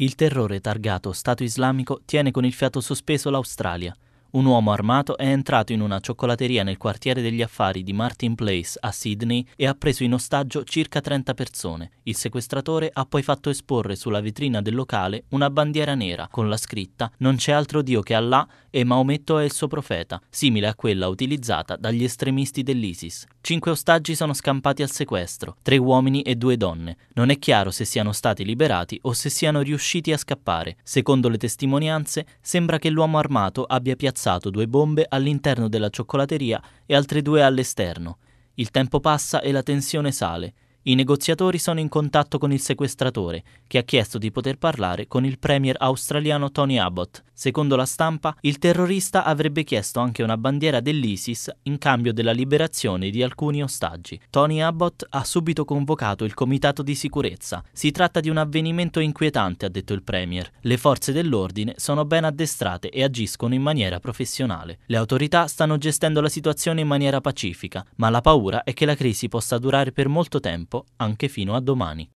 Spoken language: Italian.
Il terrore targato Stato Islamico tiene con il fiato sospeso l'Australia. Un uomo armato è entrato in una cioccolateria nel quartiere degli affari di Martin Place a Sydney e ha preso in ostaggio circa 30 persone. Il sequestratore ha poi fatto esporre sulla vetrina del locale una bandiera nera con la scritta Non c'è altro Dio che Allah e Maometto è il suo profeta, simile a quella utilizzata dagli estremisti dell'ISIS. Cinque ostaggi sono scampati al sequestro, tre uomini e due donne. Non è chiaro se siano stati liberati o se siano riusciti a scappare. Secondo le testimonianze, sembra che l'uomo armato abbia piazzato due bombe all'interno della cioccolateria e altre due all'esterno. Il tempo passa e la tensione sale. I negoziatori sono in contatto con il sequestratore, che ha chiesto di poter parlare con il premier australiano Tony Abbott. Secondo la stampa, il terrorista avrebbe chiesto anche una bandiera dell'ISIS in cambio della liberazione di alcuni ostaggi. Tony Abbott ha subito convocato il comitato di sicurezza. Si tratta di un avvenimento inquietante, ha detto il premier. Le forze dell'ordine sono ben addestrate e agiscono in maniera professionale. Le autorità stanno gestendo la situazione in maniera pacifica, ma la paura è che la crisi possa durare per molto tempo anche fino a domani.